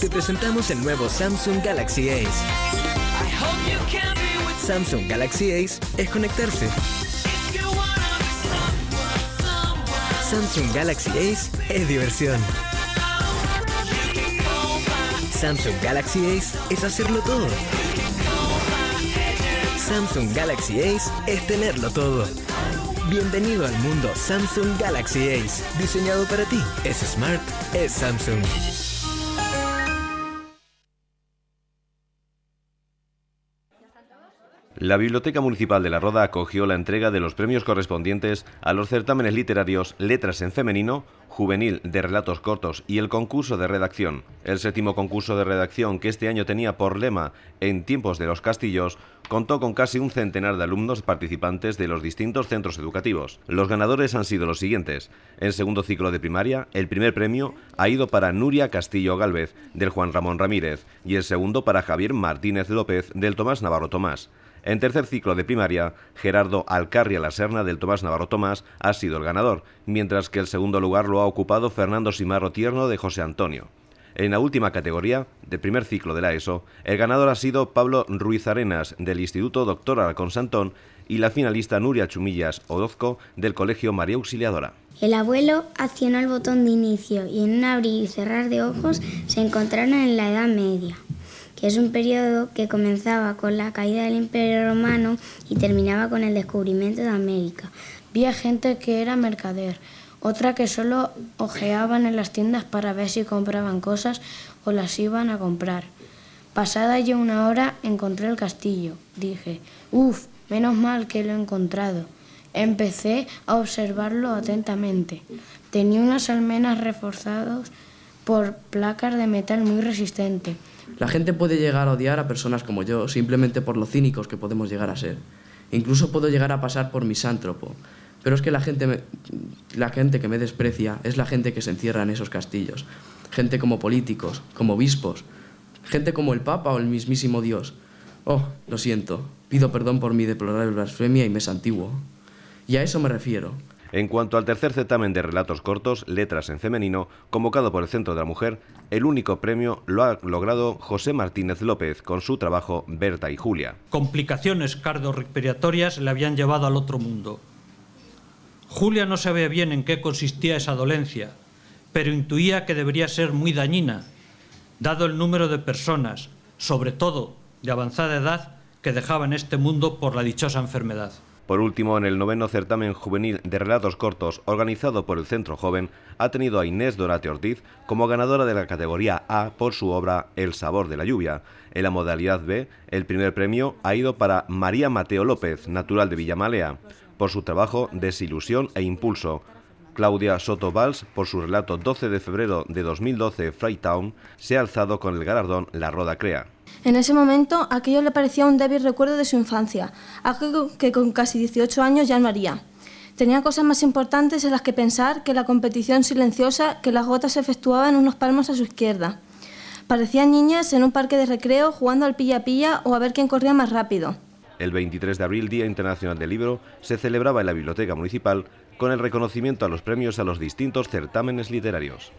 te presentamos el nuevo Samsung Galaxy Ace. Samsung Galaxy Ace es conectarse. Samsung Galaxy Ace es diversión. Samsung Galaxy Ace es hacerlo todo. Samsung Galaxy Ace es tenerlo todo. Bienvenido al mundo Samsung Galaxy Ace, diseñado para ti. Es smart, es Samsung. La Biblioteca Municipal de La Roda acogió la entrega de los premios correspondientes a los certámenes literarios Letras en Femenino, juvenil de relatos cortos y el concurso de redacción. El séptimo concurso de redacción que este año tenía por lema En tiempos de los castillos contó con casi un centenar de alumnos participantes de los distintos centros educativos. Los ganadores han sido los siguientes. En segundo ciclo de primaria, el primer premio ha ido para Nuria Castillo Gálvez, del Juan Ramón Ramírez, y el segundo para Javier Martínez López, del Tomás Navarro Tomás. En tercer ciclo de primaria, Gerardo Alcarria Serna del Tomás Navarro Tomás ha sido el ganador, mientras que el segundo lugar lo ha ocupado Fernando Simarro Tierno de José Antonio. En la última categoría, de primer ciclo de la ESO, el ganador ha sido Pablo Ruiz Arenas, del Instituto Doctor Alcon y la finalista Nuria Chumillas Odozco del Colegio María Auxiliadora. El abuelo accionó el botón de inicio y en un abrir y cerrar de ojos se encontraron en la Edad Media, que es un periodo que comenzaba con la caída del Imperio Romano y terminaba con el descubrimiento de América. Vi a gente que era mercader, otra que solo ojeaban en las tiendas para ver si compraban cosas o las iban a comprar. Pasada ya una hora encontré el castillo. Dije, ¡Uf, menos mal que lo he encontrado. Empecé a observarlo atentamente. Tenía unas almenas reforzadas por placas de metal muy resistente. La gente puede llegar a odiar a personas como yo simplemente por lo cínicos que podemos llegar a ser. Incluso puedo llegar a pasar por misántropo, pero es que la gente, la gente que me desprecia es la gente que se encierra en esos castillos. Gente como políticos, como obispos, gente como el Papa o el mismísimo Dios. Oh, lo siento, pido perdón por mi deplorable blasfemia y me santiguo. Y a eso me refiero. En cuanto al tercer certamen de relatos cortos, Letras en Femenino, convocado por el Centro de la Mujer, el único premio lo ha logrado José Martínez López con su trabajo Berta y Julia. Complicaciones cardiorrespiratorias le habían llevado al otro mundo. Julia no sabía bien en qué consistía esa dolencia, pero intuía que debería ser muy dañina, dado el número de personas, sobre todo de avanzada edad, que dejaban este mundo por la dichosa enfermedad. Por último, en el noveno certamen juvenil de relatos cortos organizado por el Centro Joven, ha tenido a Inés Dorate Ortiz como ganadora de la categoría A por su obra El sabor de la lluvia. En la modalidad B, el primer premio ha ido para María Mateo López, natural de Villamalea por su trabajo Desilusión e Impulso. Claudia Soto Valls, por su relato 12 de febrero de 2012, Freytown, se ha alzado con el galardón La Roda Crea. En ese momento, aquello le parecía un débil recuerdo de su infancia, algo que con casi 18 años ya no haría. Tenía cosas más importantes en las que pensar que la competición silenciosa que las gotas efectuaban unos palmos a su izquierda. Parecían niñas en un parque de recreo jugando al pilla-pilla o a ver quién corría más rápido. El 23 de abril, Día Internacional del Libro, se celebraba en la Biblioteca Municipal con el reconocimiento a los premios a los distintos certámenes literarios.